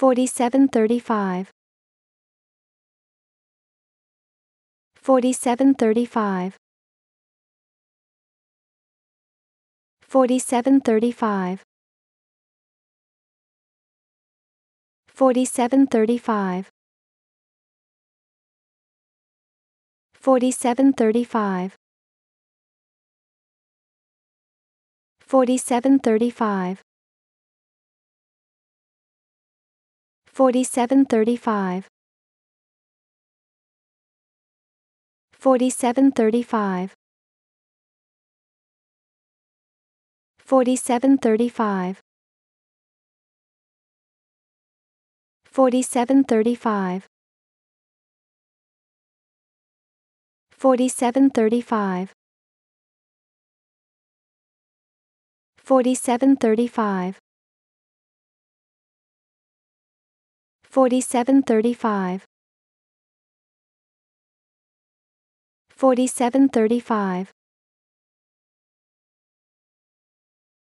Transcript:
4735 4735 4735 4735 4735 4735 4735 4735 4735 4735 4735 4735 4735 4735